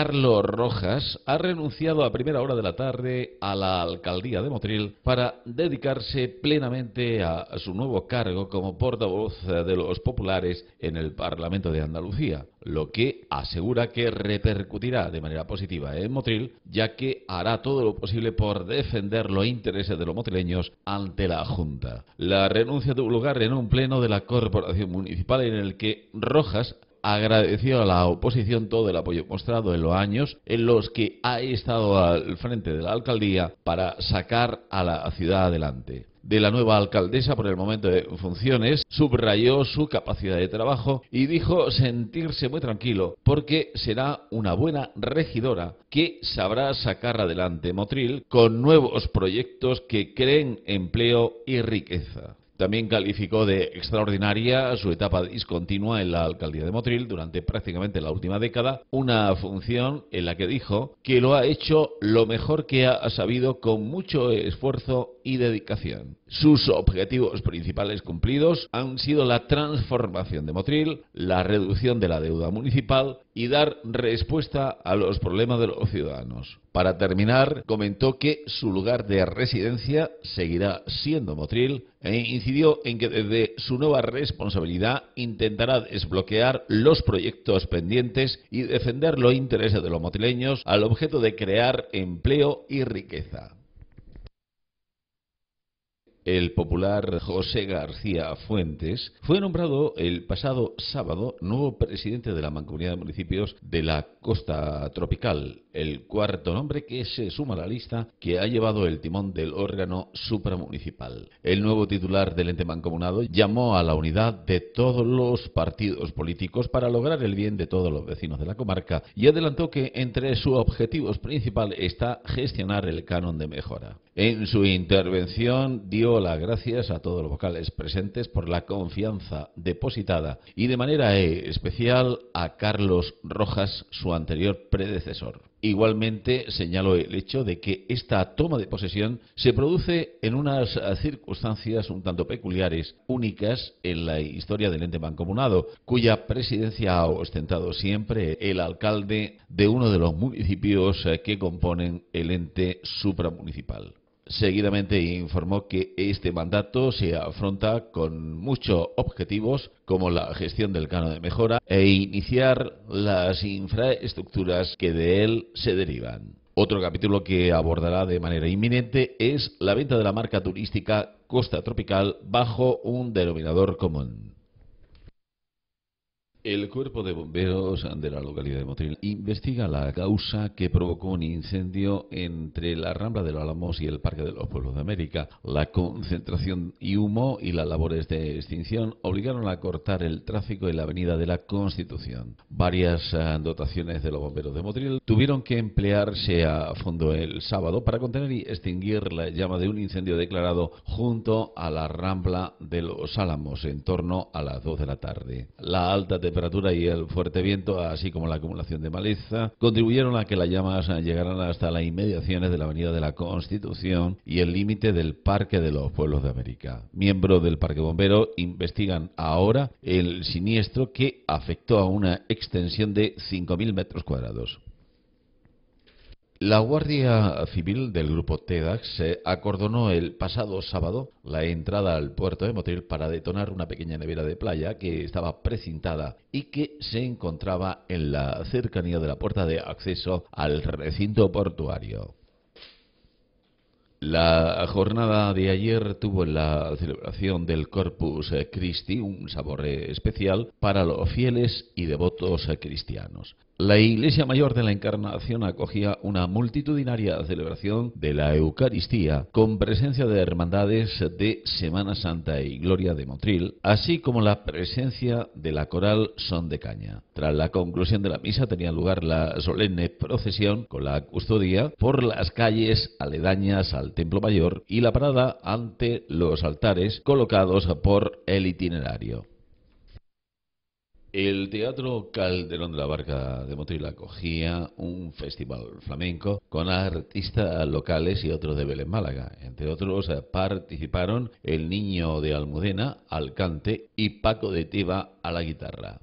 Carlos Rojas ha renunciado a primera hora de la tarde a la alcaldía de Motril para dedicarse plenamente a, su nuevo cargo como portavoz eh, de los populares en el Parlamento de Andalucía, lo que asegura que repercutirá de manera positiva en Motril, ya que hará todo lo posible por defender los intereses de los motrileños ante la Junta. La renuncia tuvo lugar en un pleno de la Corporación Municipal en el que Rojas agradeció a la oposición todo el apoyo mostrado en los años en los que ha estado al frente de la alcaldía para sacar a la ciudad adelante de la nueva alcaldesa por el momento de funciones, subrayó su capacidad de trabajo y dijo sentirse muy tranquilo porque será una buena regidora que sabrá sacar adelante Motril con nuevos proyectos que creen empleo y riqueza. También calificó de extraordinaria su etapa discontinua en la alcaldía de Motril durante prácticamente la última década, una función en la que dijo que lo ha hecho lo mejor que ha sabido con mucho esfuerzo y dedicación. Sus objetivos principales cumplidos han sido la transformación de Motril, la reducción de la deuda municipal y dar respuesta a los problemas de los ciudadanos. Para terminar, comentó que su lugar de residencia seguirá siendo Motril eh, incidió en que desde su nueva responsabilidad intentará desbloquear los proyectos pendientes y defender los intereses de los motileños al objeto de crear empleo y riqueza. El popular José García Fuentes fue nombrado el pasado sábado nuevo presidente de la Mancomunidad de Municipios de la Costa Tropical, el cuarto nombre que se suma a la lista que ha llevado el timón del órgano supramunicipal. El nuevo titular del ente mancomunado llamó a la unidad de todos los partidos políticos para lograr el bien de todos los vecinos de la comarca y adelantó que entre sus objetivos principales está gestionar el canon de mejora. En su intervención dio las gracias a todos los vocales presentes por la confianza depositada y de manera especial a Carlos Rojas, su anterior predecesor. Igualmente señalo el hecho de que esta toma de posesión se produce en unas eh, circunstancias un tanto peculiares, únicas en la historia del ente mancomunado, cuya presidencia ha ostentado siempre el alcalde de uno de los municipios eh, que componen el ente supramunicipal. Seguidamente informó que este mandato se afronta con muchos objetivos como la gestión del cano de mejora e iniciar las infraestructuras que de él se derivan. Otro capítulo que abordará de manera inminente es la venta de la marca turística Costa Tropical bajo un denominador común. El cuerpo de bomberos de la localidad de Motril investiga la causa que provocó un incendio entre la Rambla de los Álamos y el Parque de los Pueblos de América. La concentración y humo y las labores de extinción obligaron a cortar el tráfico en la Avenida de la Constitución. Varias eh, dotaciones de los bomberos de Motril tuvieron que emplearse a fondo el sábado para contener y extinguir la llama de un incendio declarado junto a la Rambla de los Álamos en torno a las 2 de la tarde. La alta de temperatura y el fuerte viento, así como la acumulación de maleza, contribuyeron a que las llamas llegaran hasta las inmediaciones de la Avenida de la Constitución y el límite del Parque de los Pueblos de América. Miembros del Parque Bombero investigan ahora el siniestro que afectó a una extensión de 5.000 metros cuadrados. La Guardia Civil del Grupo TEDAX acordonó el pasado sábado la entrada al puerto de Motril para detonar una pequeña nevera de playa que estaba precintada y que se encontraba en la cercanía de la puerta de acceso al recinto portuario. La jornada de ayer tuvo en la celebración del Corpus Christi un sabor especial para los fieles y devotos cristianos. La Iglesia Mayor de la Encarnación acogía una multitudinaria celebración de la Eucaristía con presencia de hermandades de Semana Santa y Gloria de Motril, así como la presencia de la coral Son de Caña. Tras la conclusión de la misa tenía lugar la solemne procesión con la custodia por las calles aledañas al Templo Mayor y la parada ante los altares colocados por el itinerario. El Teatro Calderón de la Barca de Motril acogía un festival flamenco con artistas locales y otros de Belén Málaga. Entre otros eh, participaron El Niño de Almudena al cante y Paco de Tiba a la guitarra.